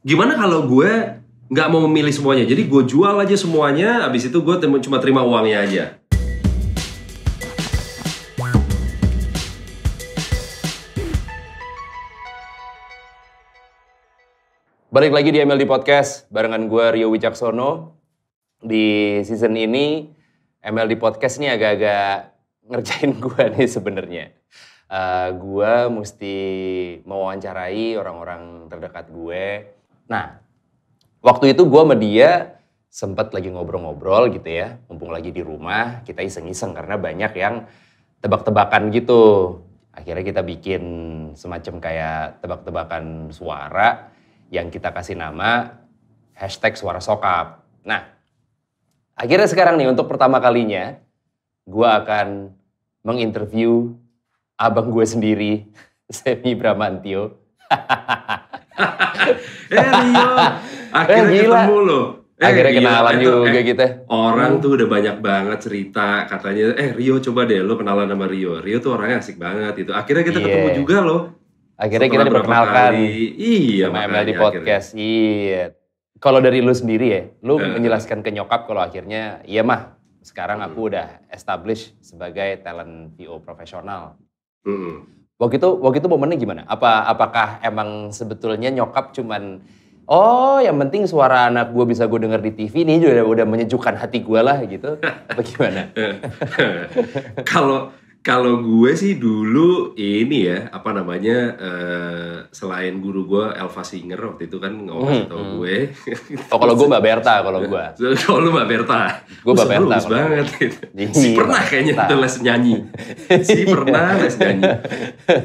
gimana kalau gue nggak mau memilih semuanya jadi gue jual aja semuanya abis itu gue cuma terima uangnya aja Balik lagi di MLD Podcast barengan gue Rio Wicaksono. Di season ini MLD Podcast ini agak-agak ngerjain gue nih sebenarnya. Uh, gue mesti mewawancarai orang-orang terdekat gue Nah, waktu itu gue sama dia sempat lagi ngobrol-ngobrol gitu ya, mumpung lagi di rumah, kita iseng-iseng karena banyak yang tebak-tebakan gitu. Akhirnya kita bikin semacam kayak tebak-tebakan suara yang kita kasih nama hashtag suara sokap. Nah, akhirnya sekarang nih untuk pertama kalinya gue akan menginterview abang gue sendiri, Semi Bramantio. eh Rio eh, akhirnya eh, gila. ketemu loh Eh, akhirnya gila, kenalan itu, juga eh, gitu orang hmm. tuh udah banyak banget cerita katanya eh Rio coba deh lo kenalan sama Rio Rio tuh orangnya asik banget itu. akhirnya kita yeah. ketemu juga loh akhirnya Setelah kita diperkenalkan iya sama ML di podcast iya kalau dari lu sendiri ya lu uh, menjelaskan ke nyokap kalau akhirnya iya mah sekarang aku hmm. udah establish sebagai talent profesional uh, Waktu itu waktu itu momennya gimana? Apa apakah emang sebetulnya nyokap cuman oh yang penting suara anak gue bisa gue denger di TV ini juga udah menyejukkan hati gue lah gitu apa gimana? Kalau kalau gue sih dulu ini ya apa namanya uh, selain guru gue Elva Singer waktu itu kan ngomong hmm, tau hmm. gue. Oh kalau gue Mbak Berta kalau gue. kalau lu Mbak Berta. Gue Mbak Berta. Bagus banget gitu. Si pernah kayaknya itu les nyanyi. Si iya. pernah les nyanyi.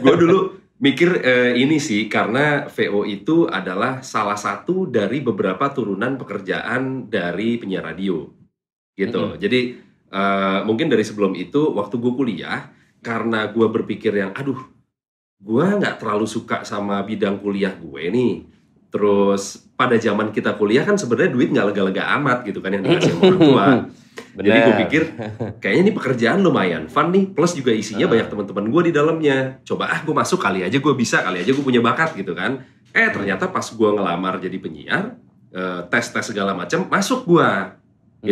Gue dulu mikir eh, ini sih karena VO itu adalah salah satu dari beberapa turunan pekerjaan dari penyiar radio gitu. -hmm. Jadi Eh, mungkin dari sebelum itu waktu gue kuliah karena gue berpikir yang aduh gue nggak terlalu suka sama bidang kuliah gue nih terus pada zaman kita kuliah kan sebenarnya duit nggak lega-lega amat gitu kan yang dikasih sama orang tua Bener. jadi gue pikir kayaknya ini pekerjaan lumayan fun nih plus juga isinya uh. banyak teman-teman gue di dalamnya coba ah gue masuk kali aja gue bisa kali aja gue punya bakat gitu kan eh ternyata pas gue ngelamar jadi penyiar eh, tes tes segala macam masuk gue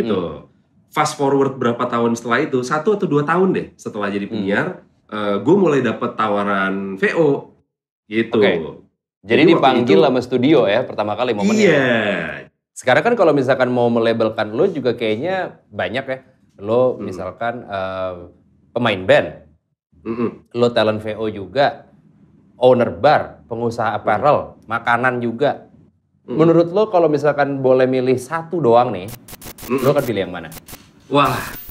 gitu mm -hmm fast forward berapa tahun setelah itu satu atau dua tahun deh setelah jadi hmm. penyiar hmm. uh, eh, gue mulai dapat tawaran VO gitu okay. jadi, jadi dipanggil itu, sama studio ya pertama kali momennya ya? iya sekarang kan kalau misalkan mau melabelkan lo juga kayaknya banyak ya lo hmm. misalkan uh, pemain band Mm -mm. Lo talent VO juga, owner bar, pengusaha apparel, mm. makanan juga. Mm. Menurut lo kalau misalkan boleh milih satu doang nih, mm. lo akan pilih yang mana? 哇。